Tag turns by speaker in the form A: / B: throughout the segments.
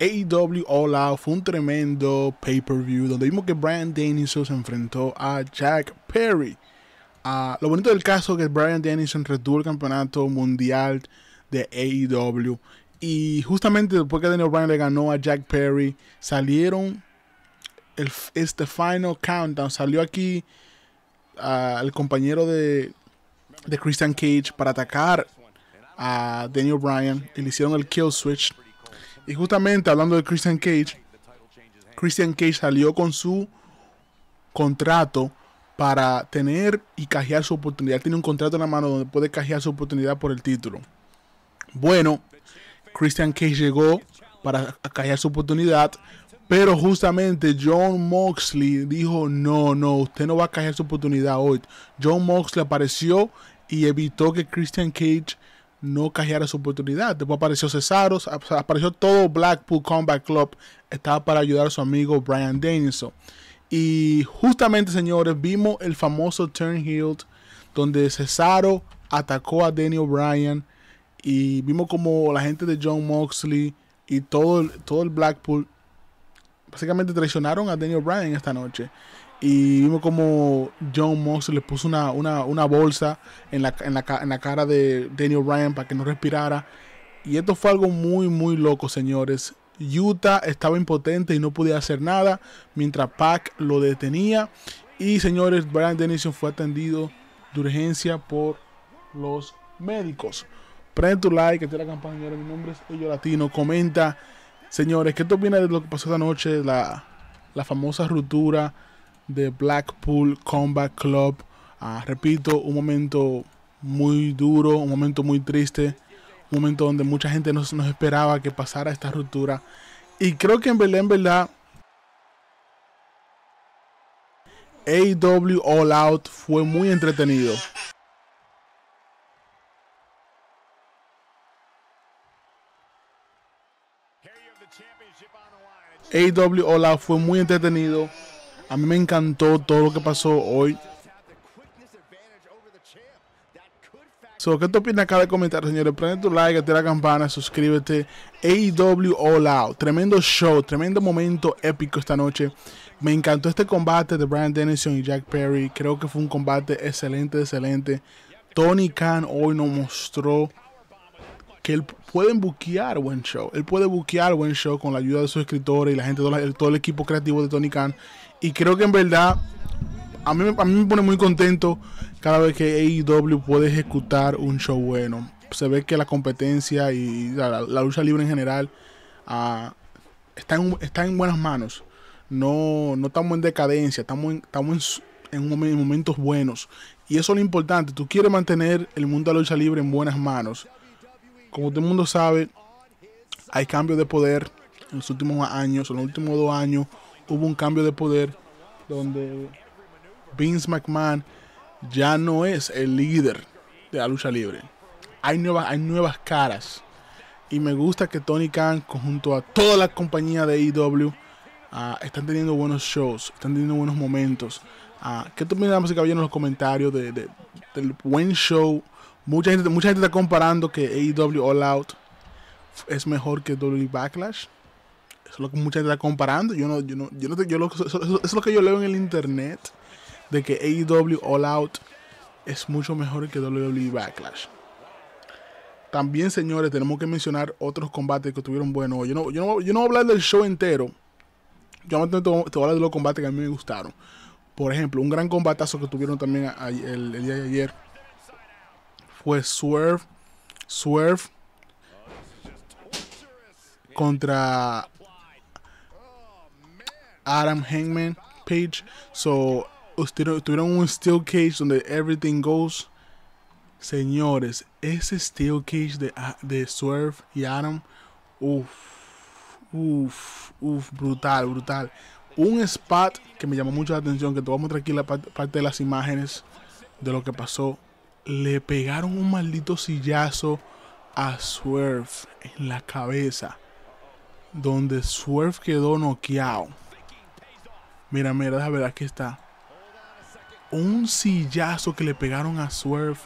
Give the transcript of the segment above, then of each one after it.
A: AEW All Out fue un tremendo pay-per-view donde vimos que Brian Dennison se enfrentó a Jack Perry. Ah, lo bonito del caso es que Brian Dennison retuvo el campeonato mundial de AEW. Y justamente después que Daniel Bryan le ganó a Jack Perry, salieron. El, este final countdown salió aquí ah, el compañero de, de Christian Cage para atacar a Daniel Bryan y le hicieron el kill switch y justamente hablando de Christian Cage, Christian Cage salió con su contrato para tener y cajear su oportunidad. Tiene un contrato en la mano donde puede cajear su oportunidad por el título. Bueno, Christian Cage llegó para cajear su oportunidad, pero justamente John Moxley dijo, no, no, usted no va a cajear su oportunidad hoy. John Moxley apareció y evitó que Christian Cage no cajeara su oportunidad. Después apareció Cesaro... apareció todo Blackpool Combat Club, estaba para ayudar a su amigo Brian Danielson. Y justamente, señores, vimos el famoso Turn Heel donde Cesaro atacó a Daniel Bryan y vimos como la gente de John Moxley y todo todo el Blackpool básicamente traicionaron a Daniel Bryan esta noche y vimos como John Moss le puso una, bolsa en la, en, la, cara de Daniel Ryan para que no respirara. Y esto fue algo muy, muy loco, señores. Utah estaba impotente y no podía hacer nada mientras Pac lo detenía. Y señores, Brian Dennison fue atendido de urgencia por los médicos. Prende tu like, te la campaña. Mi nombre es Ello Latino. Comenta, señores, ¿qué te opinas de lo que pasó esta noche? La, la famosa ruptura de Blackpool Combat Club. Ah, repito, un momento muy duro, un momento muy triste, un momento donde mucha gente nos, nos esperaba que pasara esta ruptura. Y creo que en verdad, en verdad, AW All Out fue muy entretenido. AW All Out fue muy entretenido. A mí me encantó todo lo que pasó hoy. So, ¿Qué te opinas acá de comentar, señores? Prende tu like, activa la campana, suscríbete. AEW All Out. Tremendo show, tremendo momento épico esta noche. Me encantó este combate de Brian Dennison y Jack Perry. Creo que fue un combate excelente, excelente. Tony Khan hoy nos mostró que él puede buquear buen show. Él puede buquear buen show con la ayuda de sus escritores y la gente, todo el equipo creativo de Tony Khan. Y creo que en verdad, a mí, a mí me pone muy contento cada vez que AEW puede ejecutar un show bueno. Se ve que la competencia y la, lucha libre en general ah, está, en, buenas manos. No, no estamos en decadencia, estamos en, estamos en, en momentos buenos. Y eso es lo importante. Tú quieres mantener el mundo de la lucha libre en buenas manos. Como todo el mundo sabe, hay cambios de poder en los últimos años, en los últimos dos años hubo un cambio de poder donde Vince McMahon ya no es el líder de la lucha libre. Hay nuevas, hay nuevas caras. Y me gusta que Tony Khan, junto a toda la compañía de AEW, ah, están teniendo buenos shows, están teniendo buenos momentos. Ah, ¿Qué tú damas y caballeros, en los comentarios de, del buen show? Mucha gente, mucha gente está comparando que AEW All Out es mejor que WWE Backlash. Eso es lo que mucha gente está comparando. Yo eso, es lo que yo leo en el internet de que AEW All Out es mucho mejor que WWE Backlash. También, señores, tenemos que mencionar otros combates que tuvieron buenos. Yo no, yo no, voy a hablar del show entero. Yo te, voy a hablar de los combates que a mí me gustaron. Por ejemplo, un gran combatazo que tuvieron también el, día de ayer fue Swerve, Swerve contra Adam Hangman page. So tuvieron un steel cage donde everything goes. Señores, ese steel cage de, ah, de Swerve y Adam, uff, uff, uff, brutal, brutal. Un spot que me llamó mucho la atención, que te voy a mostrar aquí la parte de las imágenes de lo que pasó. Le pegaron un maldito sillazo a Swerve en la cabeza, donde Swerve quedó noqueado. Mira, mira, la verdad aquí está. Un sillazo que le pegaron a Swerve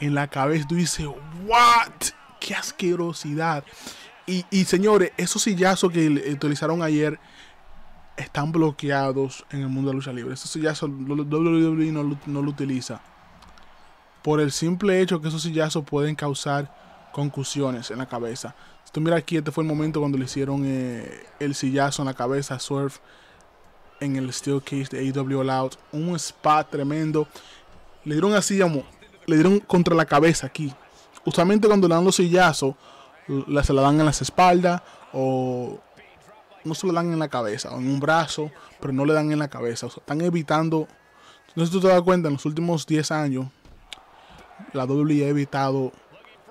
A: en la cabeza. Tú dices, ¿what? ¡Qué asquerosidad! Y, señores, esos sillazos que utilizaron ayer están bloqueados en el mundo de lucha libre. Esos sillazos WWE no, lo utiliza. Por el simple hecho que esos sillazos pueden causar concusiones en la cabeza. tú mira aquí, este fue el momento cuando le hicieron eh, el sillazo en la cabeza a Swerve en el Steel de AEW All Out. Un spa tremendo. Le dieron así, le dieron contra la cabeza aquí. Justamente cuando le dan los sillazos, la, se la dan en las espaldas o no se la dan en la cabeza o en un brazo, pero no le dan en la cabeza. O sea, están evitando. No sé si tú te das cuenta, en los últimos 10 años, la WWE ha evitado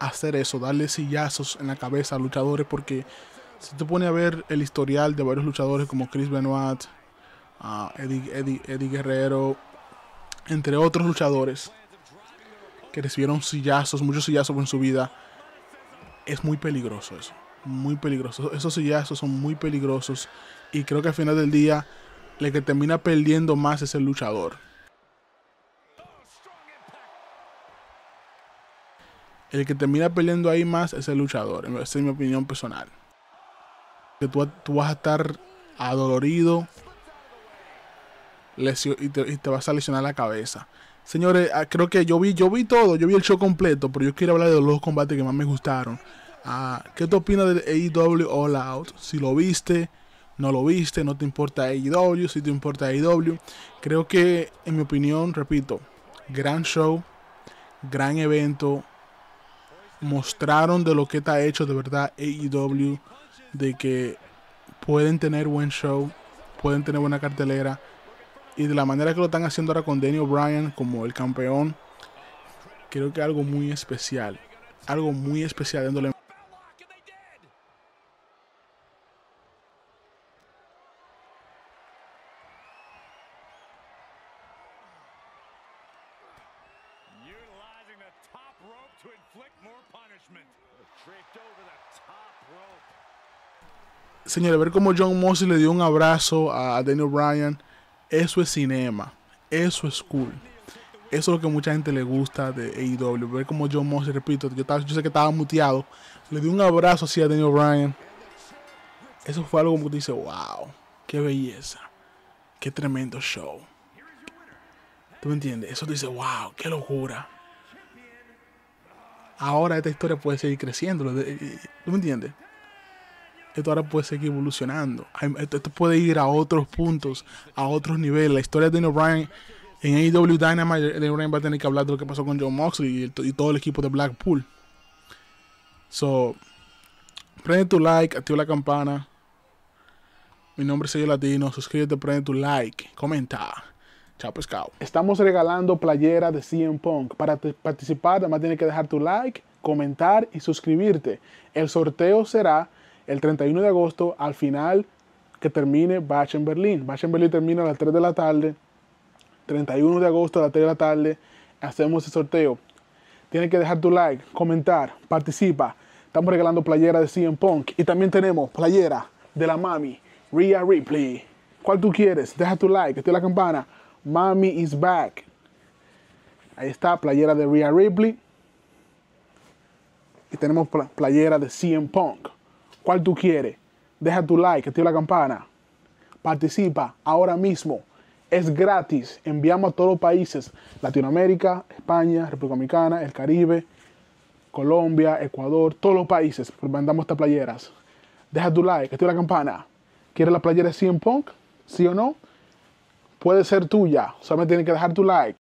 A: hacer eso, darle sillazos en la cabeza a luchadores porque si te pones a ver el historial de varios luchadores como Chris Benoit, Eddie, Guerrero, entre otros luchadores que recibieron sillazos, muchos sillazos en su vida. Es muy peligroso eso, muy peligroso. Esos sillazos son muy peligrosos y creo que al final del día el que termina perdiendo más es el luchador. El que termina perdiendo ahí más es el luchador, esa es mi opinión personal. Que tú vas a estar adolorido, y, te, vas a lesionar la cabeza. Señores, ah, creo que yo vi, yo vi todo, yo vi el show completo, pero yo quiero hablar de los combates que más me gustaron. Ah, ¿Qué te opinas del AEW All Out? Si lo viste, no lo viste, no te importa AEW, si te importa AEW. Creo que, en mi opinión, repito, gran show, gran evento. Mostraron de lo que está hecho de verdad AEW, de que pueden tener buen show, pueden tener buena cartelera y de la manera que lo están haciendo ahora con Daniel Bryan como el campeón, creo que algo muy especial. Algo muy especial dándole Señores, ver cómo John Mosley le dio un abrazo a Daniel Bryan eso es cinema. Eso es cool. Eso es lo que mucha gente le gusta de AEW. Ver como John Moss, repito, yo, sé que estaba muteado. Le di un abrazo así a Daniel Bryan. Eso fue algo como que dice, wow, qué belleza. Qué tremendo show. ¿Tú me entiendes? Eso te dice, wow, qué locura. Ahora esta historia puede seguir creciendo. Eh, ¿Tú me entiendes? esto ahora puede seguir evolucionando. Esto, puede ir a otros puntos, a otros niveles. La historia de Daniel Bryan en AEW Dynamite, Daniel Bryan va a tener que hablar de lo que pasó con John Moxley y, y todo el equipo de Blackpool. So, prende tu like, activa la campana. Mi nombre es Sergio Latino. Suscríbete, prende tu like, comenta. Chao pescado. Estamos regalando playera de CM Punk. Para participar, además tienes que dejar tu like, comentar y suscribirte. El sorteo será el 31 de agosto, al final que termine Bach en Berlín. Bach en Berlín termina a las 3 de la tarde. 31 de agosto a las 3 de la tarde hacemos el sorteo. Tienes que dejar tu like, comentar, participa. Estamos regalando playera de CM Punk y también tenemos playera de la mami Rhea Ripley. ¿Cuál tú quieres? Deja tu like, activa la campana. Mami is back. Ahí está, playera de Rhea Ripley. Y tenemos playera de CM Punk cuál tú quieres. Deja tu like, activa la campana. Participa ahora mismo. Es gratis. Enviamos a todos los países. Latinoamérica, España, República Dominicana, el Caribe, Colombia, Ecuador, todos los países. Mandamos estas playeras. Deja tu like, activa la campana. ¿Quieres la playera de 100 Punk? ¿Sí o no? Puede ser tuya. Solamente tienes que dejar tu like.